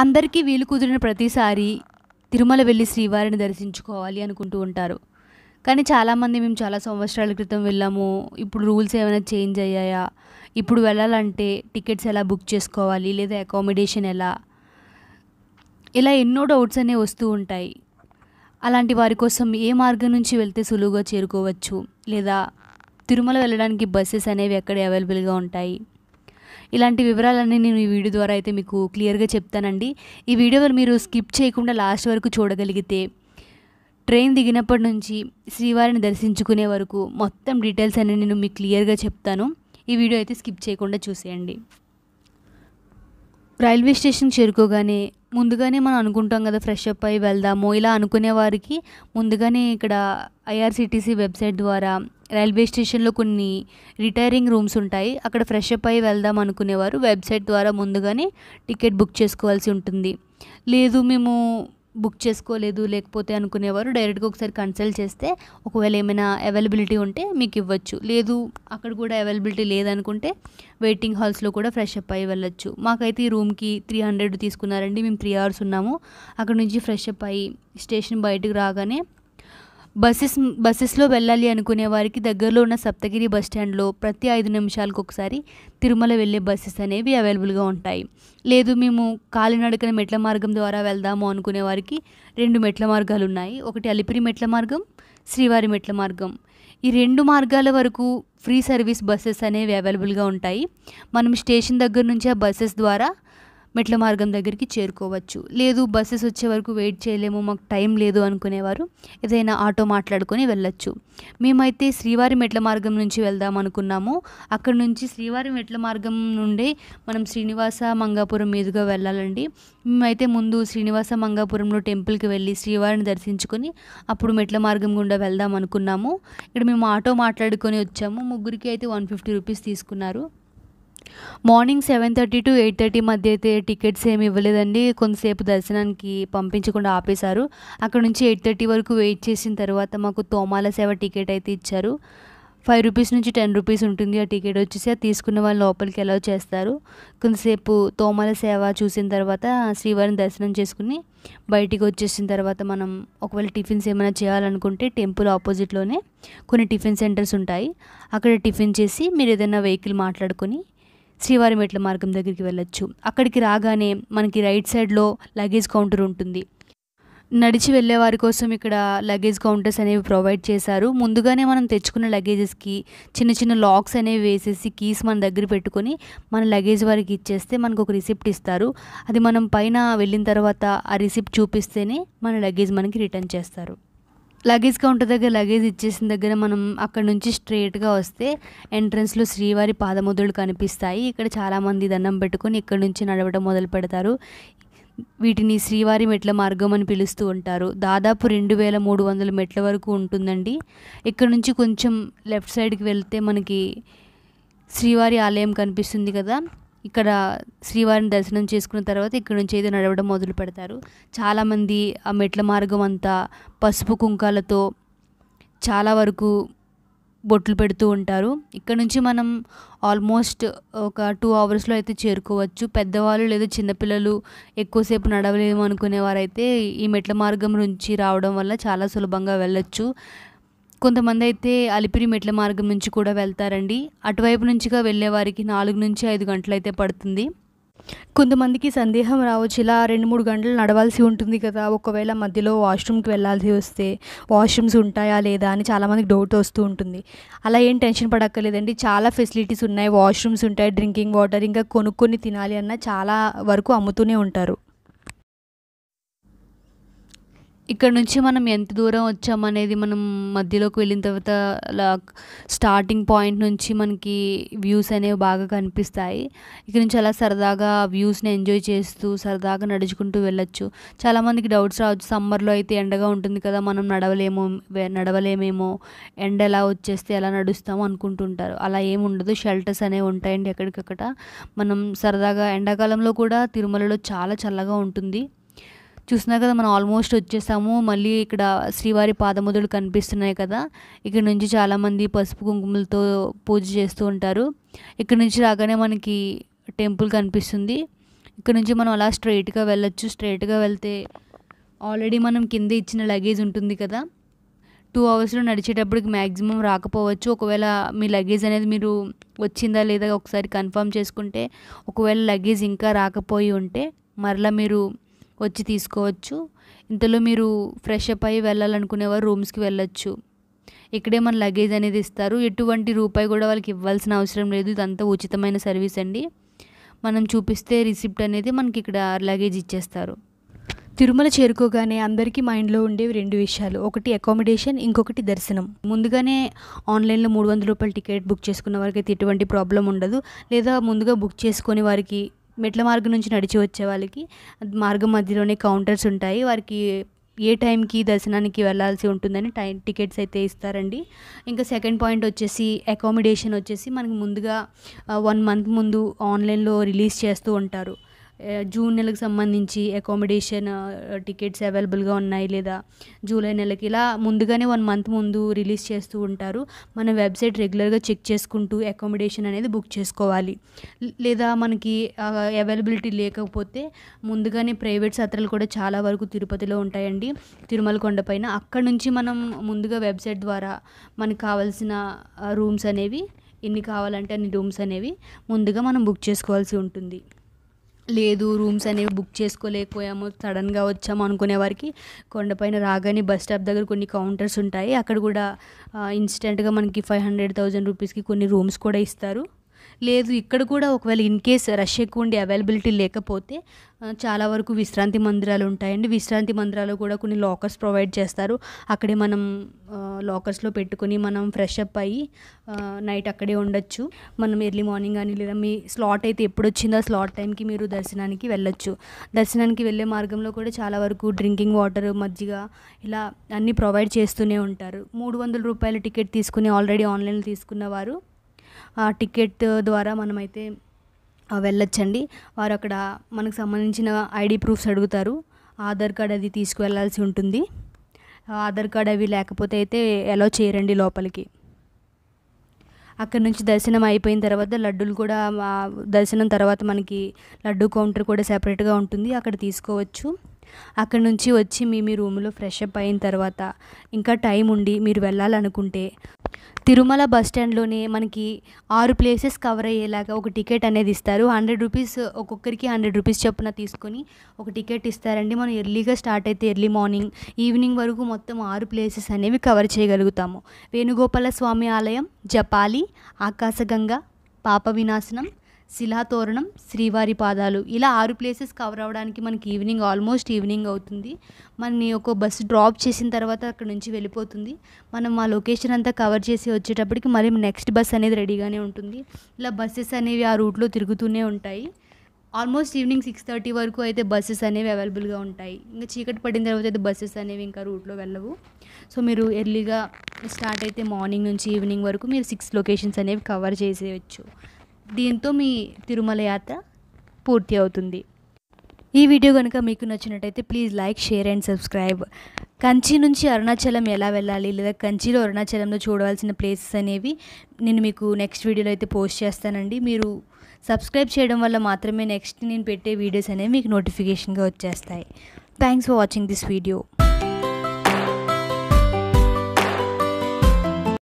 అందరికీ వీలు కుదిరిన ప్రతిసారి తిరుమల వెళ్ళి శ్రీవారిని దర్శించుకోవాలి అనుకుంటూ ఉంటారు కానీ చాలామంది మేము చాలా సంవత్సరాల క్రితం వెళ్ళాము ఇప్పుడు రూల్స్ ఏమైనా చేంజ్ అయ్యాయా ఇప్పుడు వెళ్ళాలంటే టికెట్స్ ఎలా బుక్ చేసుకోవాలి లేదా అకామిడేషన్ ఎలా ఇలా ఎన్నో డౌట్స్ అనేవి వస్తూ ఉంటాయి అలాంటి వారి కోసం ఏ మార్గం నుంచి వెళ్తే సులువుగా చేరుకోవచ్చు లేదా తిరుమల వెళ్ళడానికి బస్సెస్ అనేవి ఎక్కడ అవైలబుల్గా ఉంటాయి ఇలాంటి వివరాలన్నీ నేను ఈ వీడియో ద్వారా అయితే మీకు క్లియర్గా చెప్తానండి ఈ వీడియో మీరు స్కిప్ చేయకుండా లాస్ట్ వరకు చూడగలిగితే ట్రైన్ దిగినప్పటి నుంచి శ్రీవారిని దర్శించుకునే వరకు మొత్తం డీటెయిల్స్ అన్నీ నేను మీకు క్లియర్గా చెప్తాను ఈ వీడియో అయితే స్కిప్ చేయకుండా చూసేయండి రైల్వే స్టేషన్ చేరుకోగానే ముందుగానే మనం అనుకుంటాం కదా ఫ్రెష్ అప్ అయి వెళ్దాము ఇలా అనుకునే వారికి ముందుగానే ఇక్కడ ఐఆర్సిటీసీ వెబ్సైట్ ద్వారా రైల్వే స్టేషన్లో కొన్ని రిటైరింగ్ రూమ్స్ ఉంటాయి అక్కడ ఫ్రెష్ అప్ అయ్యి వెళ్దాం అనుకునేవారు వెబ్సైట్ ద్వారా ముందుగానే టికెట్ బుక్ చేసుకోవాల్సి ఉంటుంది లేదు మేము బుక్ చేసుకోలేదు లేకపోతే అనుకునేవారు డైరెక్ట్గా ఒకసారి కన్సల్ట్ చేస్తే ఒకవేళ ఏమైనా అవైలబిలిటీ ఉంటే మీకు ఇవ్వచ్చు లేదు అక్కడ కూడా అవైలబిలిటీ లేదనుకుంటే వెయిటింగ్ హాల్స్లో కూడా ఫ్రెష్ అప్ అయ్యి వెళ్ళొచ్చు మాకైతే ఈ రూమ్కి త్రీ హండ్రెడ్ తీసుకున్నారండి మేము త్రీ అవర్స్ ఉన్నాము అక్కడ నుంచి ఫ్రెష్ అప్ అయ్యి స్టేషన్ బయటకు రాగానే బస్సెస్ బస్సెస్లో వెళ్ళాలి అనుకునే వారికి దగ్గరలో ఉన్న సప్తగిరి బస్ స్టాండ్లో ప్రతి ఐదు నిమిషాలకు ఒకసారి తిరుమల వెళ్ళే బస్సెస్ అనేవి అవైలబుల్గా ఉంటాయి లేదు మేము కాలినడకన మెట్ల మార్గం ద్వారా వెళ్దాము అనుకునే వారికి రెండు మెట్ల మార్గాలు ఉన్నాయి ఒకటి అలిపిరి మెట్ల మార్గం శ్రీవారి మెట్ల మార్గం ఈ రెండు మార్గాల వరకు ఫ్రీ సర్వీస్ బస్సెస్ అనేవి అవైలబుల్గా ఉంటాయి మనం స్టేషన్ దగ్గర నుంచి ఆ బస్సెస్ ద్వారా మెట్ల మార్గం దగ్గరికి చేరుకోవచ్చు లేదు బస్సెస్ వచ్చే వరకు వెయిట్ చేయలేము మాకు టైం లేదు అనుకునేవారు ఏదైనా ఆటో మాట్లాడుకొని వెళ్ళొచ్చు మేమైతే శ్రీవారి మెట్ల మార్గం నుంచి వెళ్దాం అనుకున్నాము అక్కడ నుంచి శ్రీవారి మెట్ల మార్గం నుండి మనం శ్రీనివాస మంగాపురం మీదుగా వెళ్ళాలండి మేమైతే ముందు శ్రీనివాస మంగాపురంలో టెంపుల్కి వెళ్ళి శ్రీవారిని దర్శించుకొని అప్పుడు మెట్ల మార్గం గుండా వెళ్దాం అనుకున్నాము ఇక్కడ మేము ఆటో మాట్లాడుకొని వచ్చాము ముగ్గురికి అయితే వన్ ఫిఫ్టీ రూపీస్ తీసుకున్నారు morning seven thirty to eight thirty మధ్య అయితే టికెట్స్ ఏమి ఇవ్వలేదండి కొంతసేపు దర్శనానికి పంపించకుండా ఆపేశారు అక్కడ నుంచి ఎయిట్ థర్టీ వరకు వెయిట్ చేసిన తర్వాత మాకు తోమాల సేవ టికెట్ అయితే ఇచ్చారు ఫైవ్ రూపీస్ నుంచి టెన్ రూపీస్ ఉంటుంది ఆ టికెట్ వచ్చేసి అది తీసుకున్న వాళ్ళు లోపలికి అలౌ చేస్తారు కొంతసేపు తోమల సేవ చూసిన తర్వాత శ్రీవారిని దర్శనం చేసుకుని బయటికి వచ్చేసిన తర్వాత మనం ఒకవేళ టిఫిన్స్ ఏమైనా చేయాలనుకుంటే టెంపుల్ ఆపోజిట్లోనే కొన్ని టిఫిన్ సెంటర్స్ ఉంటాయి అక్కడ టిఫిన్ చేసి మీరు ఏదైనా వెహికల్ మాట్లాడుకొని శ్రీవారి మెట్ల మార్గం దగ్గరికి వెళ్ళొచ్చు అక్కడికి రాగానే మనకి రైట్ సైడ్లో లగేజ్ కౌంటర్ ఉంటుంది నడిచి వెళ్ళే వారి కోసం ఇక్కడ లగేజ్ కౌంటర్స్ అనేవి ప్రొవైడ్ చేశారు ముందుగానే మనం తెచ్చుకున్న లగేజెస్కి చిన్న చిన్న లాక్స్ అనేవి వేసేసి కీస్ మన దగ్గర పెట్టుకొని మన లగేజ్ వారికి ఇచ్చేస్తే మనకు ఒక రిసిప్ట్ ఇస్తారు అది మనం పైన వెళ్ళిన తర్వాత ఆ రిసిప్ట్ చూపిస్తేనే మన లగేజ్ మనకి రిటర్న్ చేస్తారు లగేజ్ కౌంటర్ దగ్గర లగేజ్ ఇచ్చేసిన దగ్గర మనం అక్కడ నుంచి స్ట్రేట్గా వస్తే ఎంట్రన్స్లో శ్రీవారి పాదముద్రలు కనిపిస్తాయి ఇక్కడ చాలామంది దండం పెట్టుకొని ఇక్కడ నుంచి నడవడం మొదలు పెడతారు వీటిని శ్రీవారి మెట్ల మార్గం అని పిలుస్తూ ఉంటారు దాదాపు రెండు వేల మూడు వందల మెట్ల వరకు ఉంటుందండి ఇక్కడ నుంచి కొంచెం లెఫ్ట్ సైడ్కి వెళ్తే మనకి శ్రీవారి ఆలయం కనిపిస్తుంది కదా ఇక్కడ శ్రీవారిని దర్శనం చేసుకున్న తర్వాత ఇక్కడ నుంచి అయితే నడవడం మొదలు పెడతారు చాలామంది ఆ మెట్ల మార్గం అంతా పసుపు కుంకాలతో చాలా వరకు బొట్లు పెడుతూ ఉంటారు ఇక్కడ నుంచి మనం ఆల్మోస్ట్ ఒక టూ అవర్స్లో అయితే చేరుకోవచ్చు పెద్దవాళ్ళు లేదా చిన్నపిల్లలు ఎక్కువసేపు నడవలేము అనుకునే వారైతే ఈ మెట్ల మార్గం నుంచి రావడం వల్ల చాలా సులభంగా వెళ్ళొచ్చు కొంతమంది అయితే అలిపిరి మెట్ల మార్గం నుంచి కూడా వెళ్తారండి అటువైపు నుంచిగా వెళ్ళే వారికి నాలుగు నుంచి ఐదు గంటలు అయితే పడుతుంది కొంతమందికి సందేహం రావచ్చు ఇలా రెండు మూడు గంటలు నడవాల్సి ఉంటుంది కదా ఒకవేళ మధ్యలో వాష్రూమ్కి వెళ్ళాల్సి వస్తే వాష్రూమ్స్ ఉంటాయా లేదా అని చాలామందికి డౌట్ వస్తూ ఉంటుంది అలా ఏం టెన్షన్ పడక్కర్లేదండి చాలా ఫెసిలిటీస్ ఉన్నాయి వాష్రూమ్స్ ఉంటాయి డ్రింకింగ్ వాటర్ ఇంకా కొనుక్కొని తినాలి అన్న చాలా వరకు అమ్ముతూనే ఉంటారు ఇక్కడ నుంచి మనం ఎంత దూరం వచ్చామనేది మనం మధ్యలోకి వెళ్ళిన తర్వాత అలా స్టార్టింగ్ పాయింట్ నుంచి మనకి వ్యూస్ అనేవి బాగా కనిపిస్తాయి ఇక్కడ నుంచి అలా సరదాగా వ్యూస్ని ఎంజాయ్ చేస్తూ సరదాగా నడుచుకుంటూ వెళ్ళొచ్చు చాలామందికి డౌట్స్ రావచ్చు సమ్మర్లో అయితే ఎండగా ఉంటుంది కదా మనం నడవలేమో నడవలేమేమో ఎండ ఎలా వచ్చేస్తే ఎలా నడుస్తామో అనుకుంటుంటారు అలా ఏమి ఉండదు షెల్టర్స్ అనేవి ఉంటాయండి ఎక్కడికక్కడ మనం సరదాగా ఎండాకాలంలో కూడా తిరుమలలో చాలా చల్లగా ఉంటుంది చూసినా కదా మనం ఆల్మోస్ట్ వచ్చేసాము మళ్ళీ ఇక్కడ శ్రీవారి పాదముదులు కనిపిస్తున్నాయి కదా ఇక్కడ నుంచి చాలామంది పసుపు కుంకుమలతో పూజ చేస్తూ ఉంటారు ఇక్కడ నుంచి రాగానే మనకి టెంపుల్ కనిపిస్తుంది ఇక్కడ నుంచి మనం అలా స్ట్రైట్గా వెళ్ళొచ్చు స్ట్రైట్గా వెళ్తే ఆల్రెడీ మనం కింద ఇచ్చిన లగేజ్ ఉంటుంది కదా టూ అవర్స్లో నడిచేటప్పటికి మ్యాక్సిమం రాకపోవచ్చు ఒకవేళ మీ లగేజ్ అనేది మీరు వచ్చిందా లేదా ఒకసారి కన్ఫర్మ్ చేసుకుంటే ఒకవేళ లగేజ్ ఇంకా రాకపోయి ఉంటే మరలా మీరు వచ్చి తీసుకోవచ్చు ఇంతలో మీరు ఫ్రెష్ అప్ అయ్యి వెళ్ళాలనుకునేవారు రూమ్స్కి వెళ్ళొచ్చు ఇక్కడే మన లగేజ్ అనేది ఇస్తారు ఎటువంటి రూపాయి కూడా వాళ్ళకి ఇవ్వాల్సిన అవసరం లేదు ఇదంతా ఉచితమైన సర్వీస్ అండి మనం చూపిస్తే రిసిప్ట్ అనేది మనకి ఇక్కడ లగేజ్ ఇచ్చేస్తారు తిరుమల చేరుకోగానే అందరికీ మైండ్లో ఉండేవి రెండు విషయాలు ఒకటి అకామిడేషన్ ఇంకొకటి దర్శనం ముందుగానే ఆన్లైన్లో మూడు వందల రూపాయల టికెట్ బుక్ చేసుకున్న వారికి అయితే ఎటువంటి ప్రాబ్లం ఉండదు లేదా ముందుగా బుక్ చేసుకొని వారికి మెట్ల మార్గం నుంచి నడిచి వచ్చే వాళ్ళకి మార్గం మధ్యలోనే కౌంటర్స్ ఉంటాయి వారికి ఏ టైంకి దర్శనానికి వెళ్ళాల్సి ఉంటుందని టైం టికెట్స్ అయితే ఇస్తారండి ఇంకా సెకండ్ పాయింట్ వచ్చేసి అకామిడేషన్ వచ్చేసి మనకి ముందుగా వన్ మంత్ ముందు ఆన్లైన్లో రిలీజ్ చేస్తూ ఉంటారు జూన్ నెలకు సంబంధించి అకామిడేషన్ టికెట్స్ అవైలబుల్గా ఉన్నాయి లేదా జూలై నెలకి ఇలా ముందుగానే వన్ మంత్ ముందు రిలీజ్ చేస్తూ ఉంటారు మన వెబ్సైట్ రెగ్యులర్గా చెక్ చేసుకుంటూ అకామిడేషన్ అనేది బుక్ చేసుకోవాలి లేదా మనకి అవైలబిలిటీ లేకపోతే ముందుగానే ప్రైవేట్ సత్రాలు కూడా చాలా వరకు తిరుపతిలో ఉంటాయండి తిరుమల కొండపైన అక్కడ నుంచి మనం ముందుగా వెబ్సైట్ ద్వారా మనకు కావాల్సిన రూమ్స్ అనేవి ఎన్ని కావాలంటే అన్ని రూమ్స్ అనేవి ముందుగా మనం బుక్ చేసుకోవాల్సి ఉంటుంది లేదు రూమ్స్ అనేవి బుక్ చేసుకోలేకపోయాము సడన్గా వచ్చాము అనుకునే వారికి కొండపైన రాగానే బస్ స్టాప్ దగ్గర కొన్ని కౌంటర్స్ ఉంటాయి అక్కడ కూడా ఇన్స్టెంట్గా మనకి ఫైవ్ హండ్రెడ్ థౌజండ్ రూపీస్కి కొన్ని రూమ్స్ కూడా ఇస్తారు లేదు ఇక్కడ కూడా ఒకవేళ ఇన్ కేస్ రష్ ఎక్కువ ఉండి అవైలబిలిటీ లేకపోతే చాలా వరకు విశ్రాంతి మందిరాలు ఉంటాయండి విశ్రాంతి మందిరాలు కూడా కొన్ని లాకర్స్ ప్రొవైడ్ చేస్తారు అక్కడే మనం లాకర్స్లో పెట్టుకుని మనం ఫ్రెష్ అప్ అయ్యి నైట్ అక్కడే ఉండొచ్చు మనం ఎర్లీ మార్నింగ్ కానీ లేదా మీ స్లాట్ అయితే ఎప్పుడు వచ్చిందో స్లాట్ టైంకి మీరు దర్శనానికి వెళ్ళొచ్చు దర్శనానికి వెళ్ళే మార్గంలో కూడా చాలా వరకు డ్రింకింగ్ వాటర్ మజ్జిగ ఇలా అన్నీ ప్రొవైడ్ చేస్తూనే ఉంటారు మూడు వందల రూపాయల టికెట్ తీసుకుని ఆల్రెడీ ఆన్లైన్లో తీసుకున్న వారు ఆ టికెట్ ద్వారా మనమైతే వెళ్ళొచ్చండి వారు అక్కడ మనకు సంబంధించిన ఐడి ప్రూఫ్స్ అడుగుతారు ఆధార్ కార్డ్ అది తీసుకువెళ్ళాల్సి ఉంటుంది ఆధార్ కార్డ్ అవి లేకపోతే అయితే ఎలా చేయరండి లోపలికి అక్కడ నుంచి దర్శనం అయిపోయిన తర్వాత లడ్డూలు కూడా దర్శనం తర్వాత మనకి లడ్డు కౌంటర్ కూడా సెపరేట్గా ఉంటుంది అక్కడ తీసుకోవచ్చు అక్కడి నుంచి వచ్చి మీ మీ రూమ్లో ఫ్రెష్ అప్ అయిన తర్వాత ఇంకా టైం ఉండి మీరు వెళ్ళాలనుకుంటే తిరుమల బస్ స్టాండ్లోనే మనకి ఆరు ప్లేసెస్ కవర్ అయ్యేలాగా ఒక టికెట్ అనేది ఇస్తారు హండ్రెడ్ రూపీస్ ఒక్కొక్కరికి హండ్రెడ్ రూపీస్ చొప్పున తీసుకొని ఒక టికెట్ ఇస్తారండి మనం ఎర్లీగా స్టార్ట్ అయితే ఎర్లీ మార్నింగ్ ఈవినింగ్ వరకు మొత్తం ఆరు ప్లేసెస్ అనేవి కవర్ చేయగలుగుతాము వేణుగోపాల స్వామి ఆలయం జపాలి ఆకాశగంగా పాప వినాశనం శిలాతోరణం శ్రీవారి పాదాలు ఇలా ఆరు ప్లేసెస్ కవర్ అవ్వడానికి మనకి ఈవినింగ్ ఆల్మోస్ట్ ఈవినింగ్ అవుతుంది మనని ఒక బస్సు డ్రాప్ చేసిన తర్వాత అక్కడ నుంచి వెళ్ళిపోతుంది మనం ఆ లొకేషన్ అంతా కవర్ చేసి వచ్చేటప్పటికి మళ్ళీ నెక్స్ట్ బస్ అనేది రెడీగానే ఉంటుంది ఇలా బస్సెస్ అనేవి ఆ రూట్లో తిరుగుతూనే ఉంటాయి ఆల్మోస్ట్ ఈవినింగ్ సిక్స్ థర్టీ వరకు అయితే బస్సెస్ అనేవి అవైలబుల్గా ఉంటాయి ఇంకా చీకటి పడిన తర్వాత అయితే బస్సెస్ అనేవి ఇంకా రూట్లో వెళ్ళవు సో మీరు ఎర్లీగా స్టార్ట్ అయితే మార్నింగ్ నుంచి ఈవినింగ్ వరకు మీరు సిక్స్ లొకేషన్స్ అనేవి కవర్ చేసేయచ్చు దీంతో మీ తిరుమల యాత్ర పూర్తి అవుతుంది ఈ వీడియో కనుక మీకు నచ్చినట్టయితే please like share and subscribe Kanchi నుంచి అరుణాచలం ఎలా వెళ్ళాలి లేదా కంచిలో అరుణాచలంలో చూడవలసిన ప్లేసెస్ అనేవి నేను మీకు నెక్స్ట్ వీడియోలో అయితే పోస్ట్ చేస్తానండి మీరు సబ్స్క్రైబ్ చేయడం వల్ల మాత్రమే నెక్స్ట్ నేను పెట్టే వీడియోస్ అనేవి మీకు నోటిఫికేషన్గా వచ్చేస్తాయి thanks for watching this video